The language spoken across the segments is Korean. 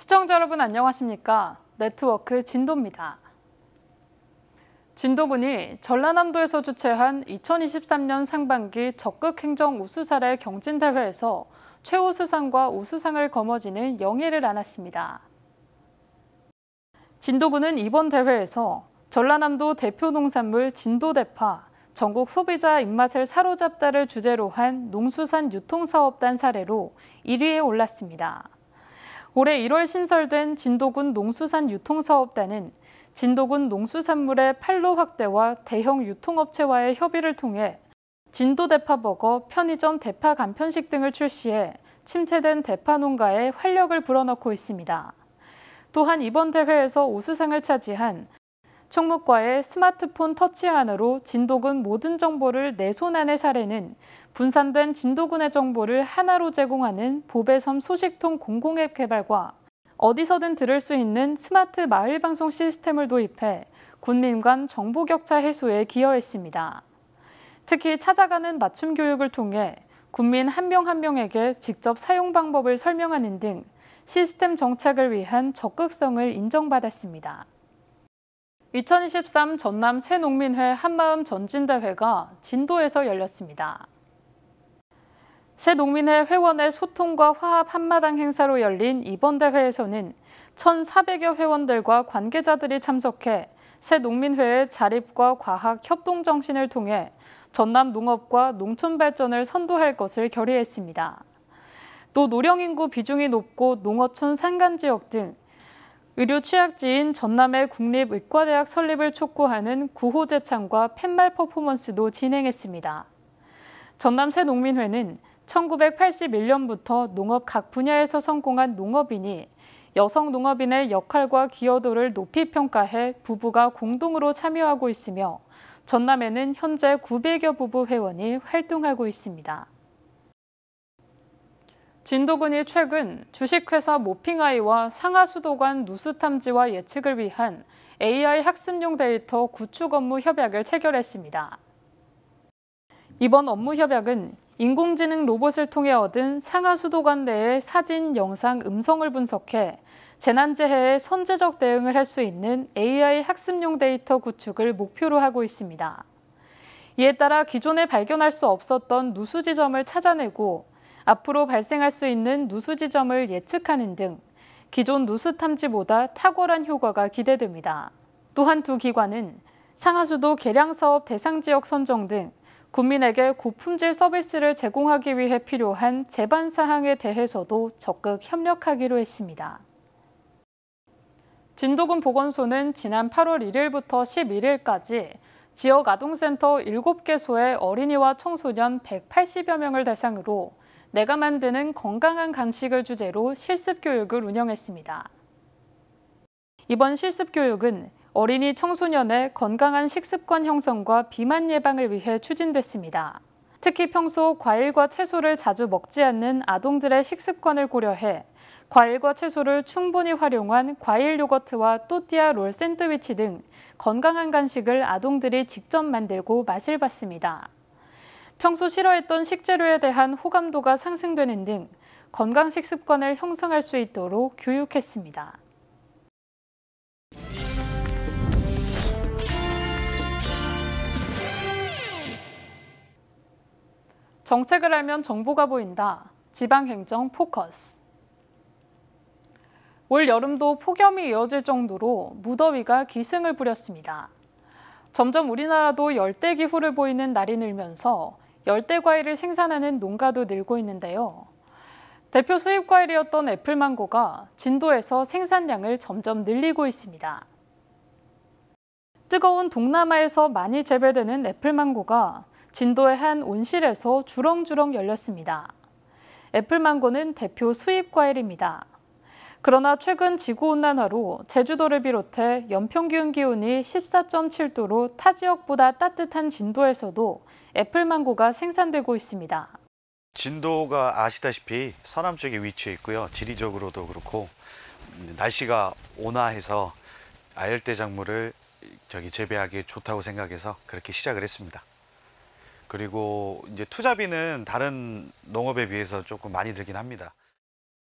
시청자 여러분 안녕하십니까? 네트워크 진도입니다. 진도군이 전라남도에서 주최한 2023년 상반기 적극행정 우수사례 경진대회에서 최우수상과 우수상을 거머쥐는 영예를 안았습니다. 진도군은 이번 대회에서 전라남도 대표 농산물 진도대파, 전국 소비자 입맛을 사로잡다를 주제로 한 농수산 유통사업단 사례로 1위에 올랐습니다. 올해 1월 신설된 진도군 농수산 유통사업단은 진도군 농수산물의 판로 확대와 대형 유통업체와의 협의를 통해 진도 대파버거, 편의점 대파 간편식 등을 출시해 침체된 대파 농가에 활력을 불어넣고 있습니다. 또한 이번 대회에서 우수상을 차지한 총무과의 스마트폰 터치안으로 진도군 모든 정보를 내 손안에 사례는 분산된 진도군의 정보를 하나로 제공하는 보배섬 소식통 공공앱 개발과 어디서든 들을 수 있는 스마트 마을 방송 시스템을 도입해 군민 간 정보 격차 해소에 기여했습니다. 특히 찾아가는 맞춤 교육을 통해 군민 한 명한 한 명에게 직접 사용 방법을 설명하는 등 시스템 정착을 위한 적극성을 인정받았습니다. 2023 전남 새농민회 한마음 전진대회가 진도에서 열렸습니다. 새농민회 회원의 소통과 화합 한마당 행사로 열린 이번 대회에서는 1,400여 회원들과 관계자들이 참석해 새농민회의 자립과 과학 협동 정신을 통해 전남 농업과 농촌 발전을 선도할 것을 결의했습니다. 또 노령 인구 비중이 높고 농어촌 산간 지역 등 의료 취약지인 전남의 국립의과대학 설립을 촉구하는 구호 제창과 팻말 퍼포먼스도 진행했습니다. 전남새농민회는 1981년부터 농업 각 분야에서 성공한 농업인이 여성 농업인의 역할과 기여도를 높이 평가해 부부가 공동으로 참여하고 있으며 전남에는 현재 900여 부부 회원이 활동하고 있습니다. 진도군이 최근 주식회사 모핑아이와 상하수도관 누수탐지와 예측을 위한 AI 학습용 데이터 구축 업무 협약을 체결했습니다. 이번 업무 협약은 인공지능 로봇을 통해 얻은 상하수도관내의 사진, 영상, 음성을 분석해 재난재해에 선제적 대응을 할 수 있는 AI 학습용 데이터 구축을 목표로 하고 있습니다. 이에 따라 기존에 발견할 수 없었던 누수 지점을 찾아내고 앞으로 발생할 수 있는 누수 지점을 예측하는 등 기존 누수 탐지보다 탁월한 효과가 기대됩니다. 또한 두 기관은 상하수도 개량사업 대상 지역 선정 등 국민에게 고품질 서비스를 제공하기 위해 필요한 제반 사항에 대해서도 적극 협력하기로 했습니다. 진도군 보건소는 지난 8월 1일부터 11일까지 지역 아동센터 7개소의 어린이와 청소년 180여 명을 대상으로 내가 만드는 건강한 간식을 주제로 실습 교육을 운영했습니다. 이번 실습 교육은 어린이 청소년의 건강한 식습관 형성과 비만 예방을 위해 추진됐습니다. 특히 평소 과일과 채소를 자주 먹지 않는 아동들의 식습관을 고려해 과일과 채소를 충분히 활용한 과일 요거트와 또띠아 롤 샌드위치 등 건강한 간식을 아동들이 직접 만들고 맛을 봤습니다. 평소 싫어했던 식재료에 대한 호감도가 상승되는 등 건강식 습관을 형성할 수 있도록 교육했습니다. 정책을 알면 정보가 보인다. 지방행정 포커스. 올 여름도 폭염이 이어질 정도로 무더위가 기승을 부렸습니다. 점점 우리나라도 열대 기후를 보이는 날이 늘면서 열대 과일을 생산하는 농가도 늘고 있는데요. 대표 수입 과일이었던 애플망고가 진도에서 생산량을 점점 늘리고 있습니다. 뜨거운 동남아에서 많이 재배되는 애플망고가 진도의 한 온실에서 주렁주렁 열렸습니다. 애플망고는 대표 수입 과일입니다. 그러나 최근 지구온난화로 제주도를 비롯해 연평균 기온이 14.7도로 타 지역보다 따뜻한 진도에서도 애플망고가 생산되고 있습니다. 진도가 아시다시피 서남 쪽에 위치해 있고요. 지리적으로도 그렇고 날씨가 온화해서 아열대 작물을 저기 재배하기 좋다고 생각해서 그렇게 시작을 했습니다. 그리고 이제 투자비는 다른 농업에 비해서 조금 많이 들긴 합니다.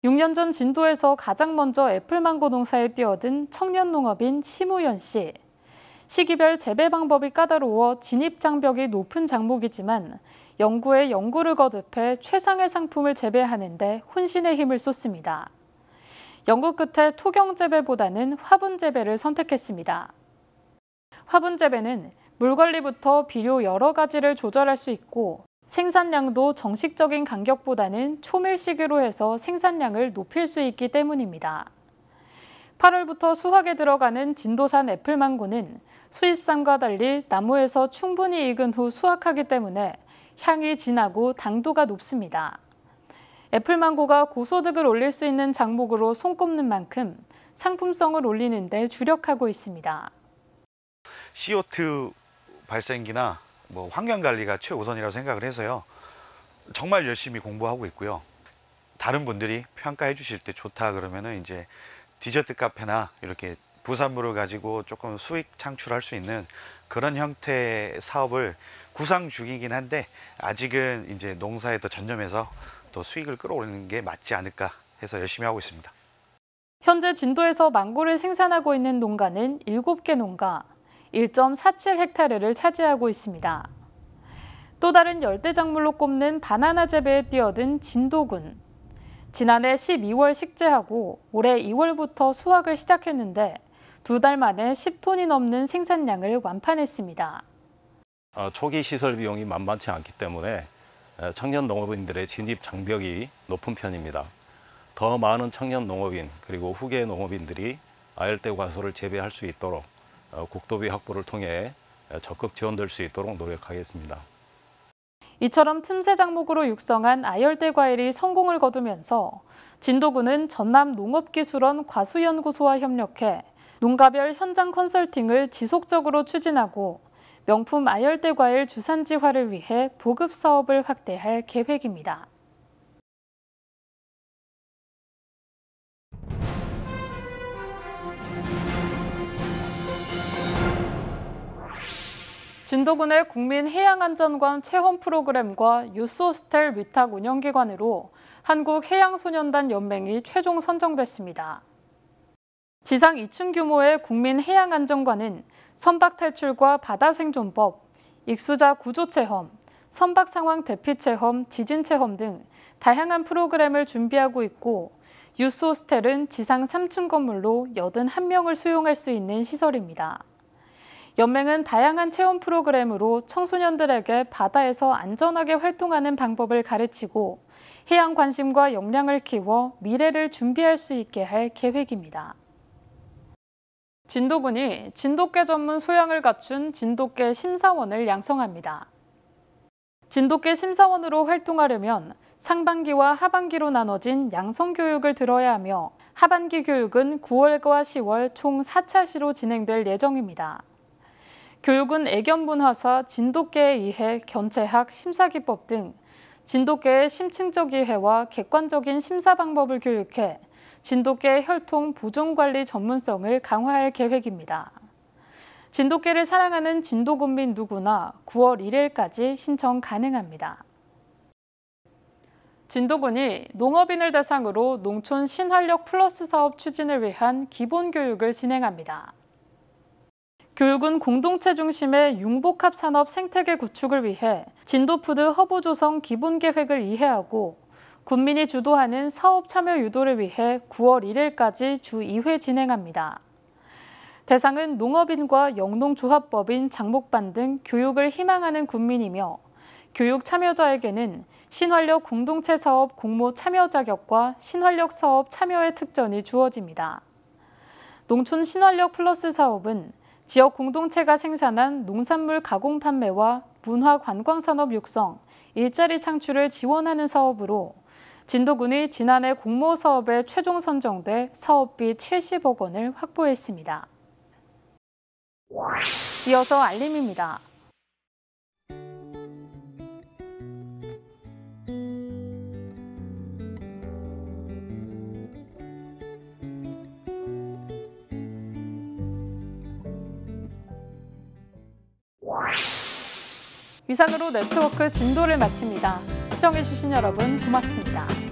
6년 전 진도에서 가장 먼저 애플망고 농사에 뛰어든 청년 농업인 심우연 씨. 시기별 재배 방법이 까다로워 진입 장벽이 높은 작목이지만 연구에 연구를 거듭해 최상의 상품을 재배하는 데 혼신의 힘을 쏟습니다. 연구 끝에 토경 재배보다는 화분 재배를 선택했습니다. 화분 재배는 물 관리부터 비료 여러 가지를 조절할 수 있고 생산량도 정식적인 간격보다는 초밀 식으로 해서 생산량을 높일 수 있기 때문입니다. 8월부터 수확에 들어가는 진도산 애플망고는 수입산과 달리 나무에서 충분히 익은 후 수확하기 때문에 향이 진하고 당도가 높습니다. 애플망고가 고소득을 올릴 수 있는 장목으로 손꼽는 만큼 상품성을 올리는 데 주력하고 있습니다. CO2 발생기나 뭐 환경 관리가 최우선이라고 생각을 해서요. 정말 열심히 공부하고 있고요. 다른 분들이 평가해 주실 때 좋다 그러면은 이제 디저트 카페나 이렇게 부산물을 가지고 조금 수익 창출할 수 있는 그런 형태의 사업을 구상 중이긴 한데 아직은 이제 농사에 더 전념해서 더 수익을 끌어올리는 게 맞지 않을까 해서 열심히 하고 있습니다. 현재 진도에서 망고를 생산하고 있는 농가는 7개 농가. 1.47헥타르를 차지하고 있습니다. 또 다른 열대작물로 꼽는 바나나 재배에 뛰어든 진도군. 지난해 12월 식재하고 올해 2월부터 수확을 시작했는데 두 달 만에 10톤이 넘는 생산량을 완판했습니다. 어, 초기 시설 비용이 만만치 않기 때문에 어, 청년 농업인들의 진입 장벽이 높은 편입니다. 더 많은 청년 농업인 그리고 후계 농업인들이 아열대 과소를 재배할 수 있도록 어, 국도비 확보를 통해 어, 적극 지원될 수 있도록 노력하겠습니다. 이처럼 틈새 작목으로 육성한 아열대 과일이 성공을 거두면서 진도군은 전남 농업기술원 과수연구소와 협력해 농가별 현장 컨설팅을 지속적으로 추진하고 명품 아열대 과일 주산지화를 위해 보급 사업을 확대할 계획입니다. 진도군의 국민해양안전관 체험 프로그램과 유스호스텔 위탁 운영기관으로 한국해양소년단 연맹이 최종 선정됐습니다. 지상 2층 규모의 국민해양안전관은 선박 탈출과 바다 생존법, 익수자 구조 체험, 선박 상황 대피 체험, 지진 체험 등 다양한 프로그램을 준비하고 있고 유스 호스텔은 지상 3층 건물로 81명을 수용할 수 있는 시설입니다. 연맹은 다양한 체험 프로그램으로 청소년들에게 바다에서 안전하게 활동하는 방법을 가르치고 해양 관심과 역량을 키워 미래를 준비할 수 있게 할 계획입니다. 진도군이 진돗개 전문 소양을 갖춘 진돗개 심사원을 양성합니다. 진돗개 심사원으로 활동하려면 상반기와 하반기로 나눠진 양성 교육을 들어야 하며 하반기 교육은 9월과 10월 총 4차 시로 진행될 예정입니다. 교육은 애견문화사, 진돗개에 의해 견체학, 심사기법 등 진돗개의 심층적 이해와 객관적인 심사 방법을 교육해 진돗개 혈통 보존관리 전문성을 강화할 계획입니다. 진돗개를 사랑하는 진도군민 누구나 9월 1일까지 신청 가능합니다. 진도군이 농업인을 대상으로 농촌 신활력 플러스 사업 추진을 위한 기본 교육을 진행합니다. 교육은 공동체 중심의 융복합 산업 생태계 구축을 위해 진도푸드 허브 조성 기본 계획을 이해하고 군민이 주도하는 사업 참여 유도를 위해 9월 1일까지 주 2회 진행합니다. 대상은 농업인과 영농조합법인, 장목반 등 교육을 희망하는 군민이며 교육 참여자에게는 신활력 공동체 사업 공모 참여 자격과 신활력 사업 참여의 특전이 주어집니다. 농촌 신활력 플러스 사업은 지역 공동체가 생산한 농산물 가공 판매와 문화 관광 산업 육성, 일자리 창출을 지원하는 사업으로 진도군이 지난해 공모 사업에 최종 선정돼 사업비 70억 원을 확보했습니다. 이어서 알림입니다. 이상으로 네트워크 진도를 마칩니다. 시청해주신 여러분 고맙습니다.